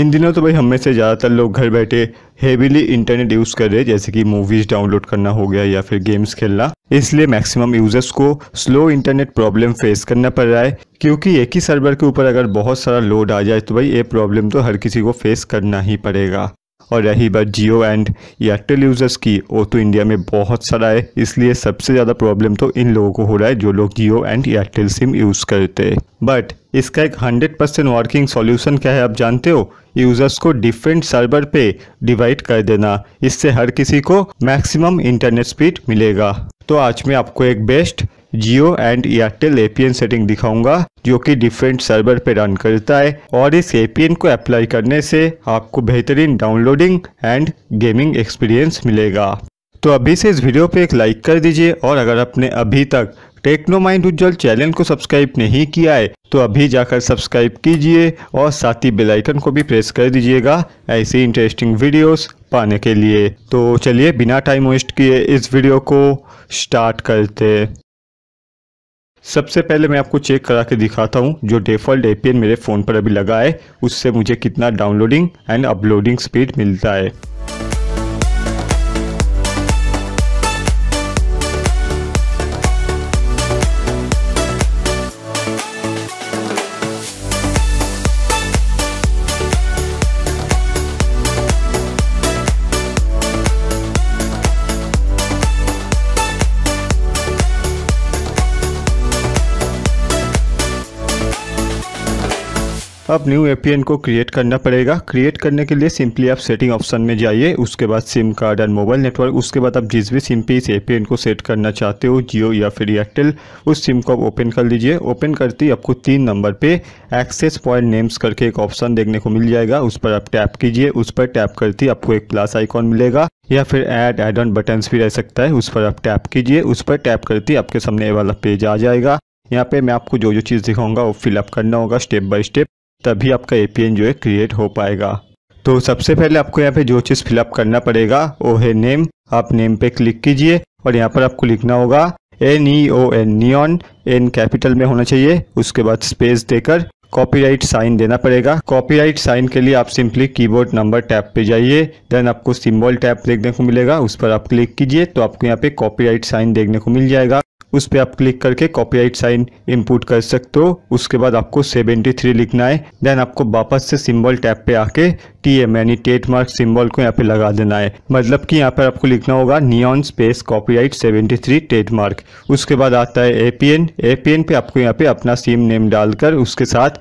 इन दिनों तो भाई हमें से ज़्यादातर लोग घर बैठे हेवीली इंटरनेट यूज़ कर रहे हैं जैसे कि मूवीज़ डाउनलोड करना हो गया या फिर गेम्स खेलना इसलिए मैक्सिमम यूज़र्स को स्लो इंटरनेट प्रॉब्लम फेस करना पड़ रहा है क्योंकि एक ही सर्वर के ऊपर अगर बहुत सारा लोड आ जाए तो भाई ये प्रॉब्लम तो हर किसी को फेस करना ही पड़ेगा और रही बात जियो एंड एयरटेल यूज़र्स की वो तो इंडिया में बहुत सारा है इसलिए सबसे ज़्यादा प्रॉब्लम तो इन लोगों को हो रहा है जो लोग Jio and Airtel sim use करते हैं बट इसका एक 100 परसेंट वर्किंग सॉल्यूशन क्या है आप जानते हो यूज़र्स को डिफरेंट सर्वर पे डिवाइड कर देना इससे हर किसी को मैक्सिमम इंटरनेट स्पीड मिलेगा तो आज मैं आपको एक best Jio and Airtel APN setting दिखाऊंगा जो कि डिफरेंट सर्वर पे रन करता है और इस एपीएन को अप्लाई करने से आपको बेहतरीन डाउनलोडिंग एंड गेमिंग एक्सपीरियंस मिलेगा तो अभी से इस वीडियो पे एक लाइक कर दीजिए और अगर आपने अभी तक टेक्नो माइंड उज्जवल चैनल को सब्सक्राइब नहीं किया है तो अभी जाकर सब्सक्राइब कीजिए और साथ ही बेल आइकन को भी प्रेस कर दीजिएगा ऐसे इंटरेस्टिंग वीडियोस पाने के लिए तो चलिए बिना टाइम वेस्ट किए इस वीडियो को स्टार्ट करते सबसे पहले मैं आपको चेक करा के दिखाता हूँ जो डिफ़ॉल्ट ए मेरे फ़ोन पर अभी लगा है उससे मुझे कितना डाउनलोडिंग एंड अपलोडिंग स्पीड मिलता है अब न्यू एपीएन को क्रिएट करना पड़ेगा क्रिएट करने के लिए सिंपली आप सेटिंग ऑप्शन में जाइए उसके बाद sim card and mobile network उसके बाद आप जिस भी सिम पे इस एपीएन को सेट करना चाहते हो जियो या फिर एयरटेल उस सिम को आप ओपन कर लीजिए ओपन करते ही आपको तीन नंबर पे एक्सेस पॉइंट नेम्स करके एक ऑप्शन देखने को मिल जाएगा उस पर आप टैप कीजिए उस पर टैप करते ही आपको एक प्लस आइकॉन मिलेगा या फिर ऐड एड ऑन बटन्स भी रह सकता है उस पर आप टैप कीजिए उस पर टैप करते ही आपके सामने वाला पेज आ जाएगा यहाँ पे मैं आपको जो जो चीज़ दिखाऊंगा वो फिलअप करना होगा स्टेप बाय स्टेप तभी आपका ए जो है क्रिएट हो पाएगा तो सबसे पहले आपको यहाँ पे जो चीज़ फिलअप करना पड़ेगा वो है नेम आप नेम पे क्लिक कीजिए और यहाँ पर आपको लिखना होगा N E O N neon N capital में होना चाहिए उसके बाद स्पेस देकर कॉपीराइट साइन देना पड़ेगा कॉपीराइट साइन के लिए आप सिंपली कीबोर्ड नंबर टैब पे जाइए देन आपको सिंबल टैब देखने को मिलेगा उस पर आप क्लिक कीजिए तो आपको यहाँ पे कॉपीराइट साइन देखने को मिल जाएगा उस पर आप क्लिक करके राइट साइन इनपुट कर सकते हो उसके बाद आपको 73 लिखना है देन आपको वापस से सिंबल टैब पे आके टी एम यानी टेट मार्क सिंबल को यहाँ पे लगा देना है मतलब कि यहाँ पर आपको लिखना होगा नियॉन स्पेस कॉपीराइट 73 टेट मार्क उसके बाद आता है A P N A P N पे आपको यहाँ पे अपना सिम नेम डालकर उसके साथ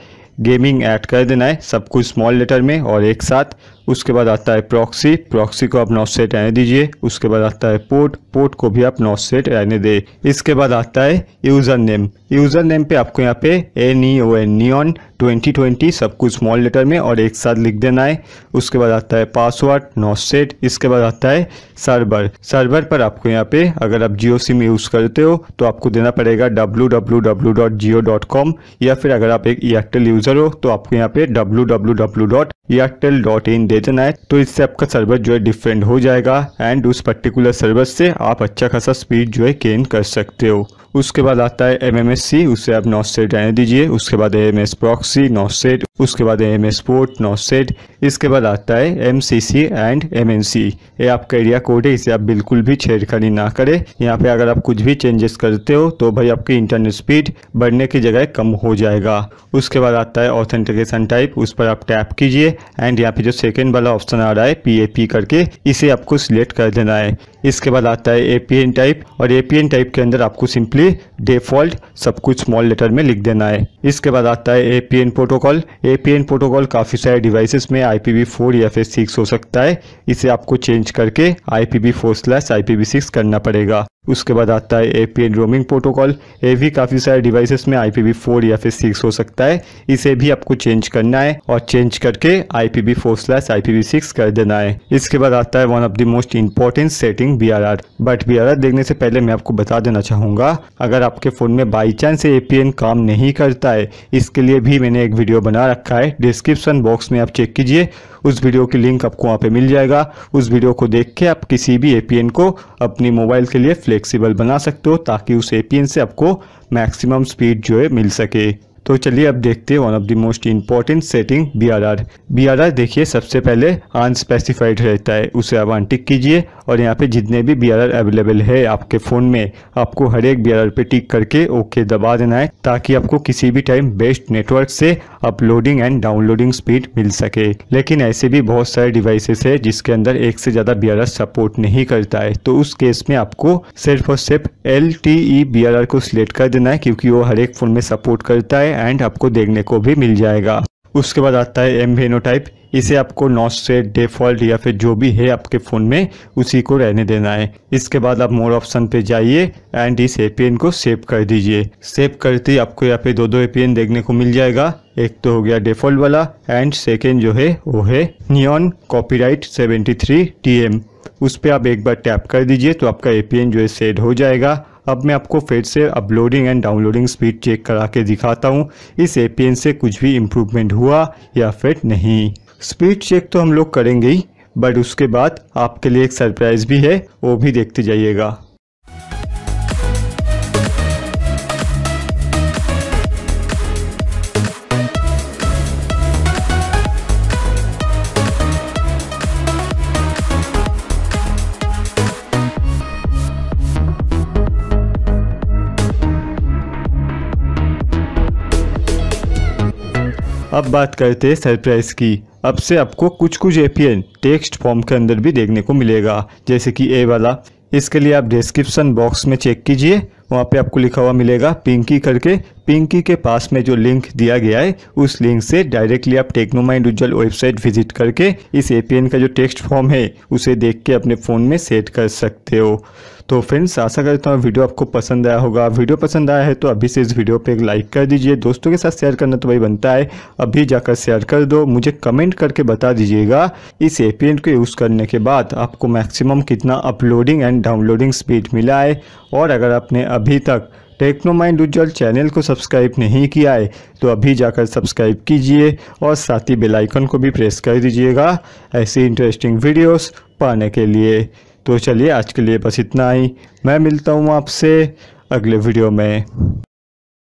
गेमिंग ऐड कर देना है सब कुछ स्मॉल लेटर में और एक साथ उसके बाद आता है प्रॉक्सी प्रॉक्सी को आप नॉट सेट रहने दीजिए उसके बाद आता है पोर्ट पोर्ट को भी आप नॉट सेट रहने दें इसके बाद आता है यूज़र नेम यूज़र नेम पे आपको यहाँ पे N E O N on twenty twenty सब कुछ स्मॉल लेटर में और एक साथ लिख देना है उसके बाद आता है पासवर्ड नॉट सेट इसके बाद आता है सर्वर सर्वर पर आपको यहाँ पे अगर आप जियो सिम यूज़ करते हो तो आपको देना पड़ेगा W W W dot Jio dot com या फिर अगर आप एक एयरटेल यूज़र हो तो आपको यहाँ पे W W W dot Airtel dot in भेजना है तो इससे आपका सर्वर जो है डिफरेंट हो जाएगा एंड उस पर्टिकुलर सर्वर से आप अच्छा खासा स्पीड जो है गेन कर सकते हो उसके बाद आता है एम एम एस सी उसे आप नॉट सेट रहने दीजिए उसके बाद M S proxy not set उसके बाद M S port not set इसके बाद आता है एम एंड एम ये आपका एरिया कोड है इसे आप बिल्कुल भी छेड़खानी ना करें यहाँ पे अगर आप कुछ भी चेंजेस करते हो तो भाई आपकी इंटरनेट स्पीड बढ़ने की जगह कम हो जाएगा उसके बाद आता है ऑथेंटिकेशन टाइप उस पर आप टैप कीजिए एंड यहाँ पे जो सेकेंड वाला ऑप्शन आ रहा है पी करके इसे आपको सिलेक्ट कर देना है इसके बाद आता है ए टाइप और ए टाइप के अंदर आपको सिंपली भी डिफ़ॉल्ट सब कुछ स्मॉल लेटर में लिख देना है इसके बाद आता है एपीएन प्रोटोकॉल एपीएन प्रोटोकॉल काफ़ी सारे डिवाइसेस में आई पी फोर या फिर सिक्स हो सकता है इसे आपको चेंज करके I P V four slash I six करना पड़ेगा उसके बाद आता है एपीएन रोमिंग प्रोटोकॉल ये भी काफ़ी सारे डिवाइसेस में आई पी फोर या फिर सिक्स हो सकता है इसे भी आपको चेंज करना है और चेंज करके I P V four slash I P six कर देना है इसके बाद आता है one of the most important setting bearer but bearer देखने से पहले मैं आपको बता देना चाहूंगा अगर आपके फ़ोन में बाई चांस ए काम नहीं करता है इसके लिए भी मैंने एक वीडियो बना रखा है डिस्क्रिप्सन बॉक्स में आप चेक कीजिए उस वीडियो की लिंक आपको वहाँ पे मिल जाएगा उस वीडियो को देख के आप किसी भी ए को अपनी मोबाइल के लिए फ्लेक्सिबल बना सकते हो ताकि उस ए से आपको मैक्सिमम स्पीड जो है मिल सके तो चलिए अब देखते हैं one of the most important setting bearer bearer देखिए सबसे पहले अनस्पेसिफाइड रहता है उसे आप अनटिक कीजिए और यहाँ पे जितने भी बी आर आर अवेलेबल है आपके फ़ोन में आपको हर एक बी आर आर पे टिक करके ओके दबा देना है ताकि आपको किसी भी टाइम बेस्ट नेटवर्क से अपलोडिंग एंड डाउनलोडिंग स्पीड मिल सके लेकिन ऐसे भी बहुत सारे डिवाइसेस है जिसके अंदर एक से ज़्यादा बी आर आर सपोर्ट नहीं करता है तो उस केस में आपको सिर्फ और सिर्फ L T E bearer को सिलेक्ट कर देना है क्योंकि वो हर एक फ़ोन में सपोर्ट करता है एंड आपको देखने को भी मिल जाएगा उसके बाद आता है एम टाइप इसे आपको नॉट से डिफॉल्ट या फिर जो भी है आपके फ़ोन में उसी को रहने देना है इसके बाद आप मोर ऑप्शन पे जाइए एंड इस एपीएन को सेव कर दीजिए सेव करते ही आपको यहाँ पे दो दो एपीएन देखने को मिल जाएगा एक तो हो गया डिफॉल्ट वाला एंड सेकेंड जो है वो है नियॉन कॉपीराइट टी टीएम उस पर आप एक बार टैप कर दीजिए तो आपका एपीएन जो है सेट हो जाएगा अब मैं आपको फिर से uploading and downloading speed check करा के दिखाता हूँ इस ए से कुछ भी इम्प्रूवमेंट हुआ या फिर नहीं स्पीड चेक तो हम लोग करेंगे ही बट उसके बाद आपके लिए एक सरप्राइज़ भी है वो भी देखते जाइएगा अब बात करते हैं सरप्राइज की अब से आपको कुछ कुछ एपीएन टेक्स्ट फॉर्म के अंदर भी देखने को मिलेगा जैसे कि ए वाला इसके लिए आप डिस्क्रिप्शन बॉक्स में चेक कीजिए वहाँ पे आपको लिखा हुआ मिलेगा पिंकी करके पिंकी के पास में जो लिंक दिया गया है उस लिंक से डायरेक्टली आप टेक्नोमाइंड उज्जवल वेबसाइट विजिट करके इस एपीएन का जो टेक्स्ट फॉर्म है उसे देख के अपने फ़ोन में सेट कर सकते हो तो फ्रेंड्स आशा करता हूँ वीडियो आपको पसंद आया होगा वीडियो पसंद आया है तो अभी से इस वीडियो पर एक लाइक कर दीजिए दोस्तों के साथ शेयर करना तो भाई बनता है अभी जाकर शेयर कर दो मुझे कमेंट करके बता दीजिएगा इस ए को यूज़ करने के बाद आपको मैक्सिमम कितना अपलोडिंग एंड डाउनलोडिंग स्पीड मिला है और अगर आपने अभी तक टेक्नो माइंड उज्जवल चैनल को सब्सक्राइब नहीं किया है तो अभी जाकर सब्सक्राइब कीजिए और साथ ही बेल आइकन को भी प्रेस कर दीजिएगा ऐसी इंटरेस्टिंग वीडियोस पाने के लिए तो चलिए आज के लिए बस इतना ही मैं मिलता हूँ आपसे अगले वीडियो में